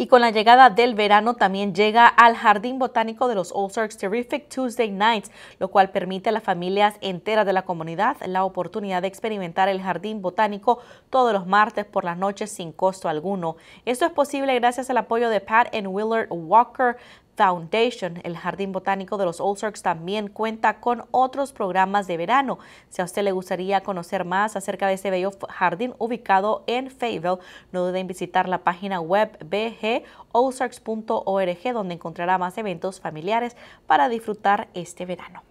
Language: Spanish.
Y con la llegada del verano también llega al Jardín Botánico de los Ozarks Terrific Tuesday Nights, lo cual permite a las familias enteras de la comunidad la oportunidad de experimentar el Jardín Botánico todos los martes por las noches sin costo alguno. Esto es posible gracias al apoyo de Pat and Willard Walker, Foundation. El Jardín Botánico de los Ozarks también cuenta con otros programas de verano. Si a usted le gustaría conocer más acerca de este bello jardín ubicado en Fayetteville, no duden en visitar la página web bgozarks.org donde encontrará más eventos familiares para disfrutar este verano.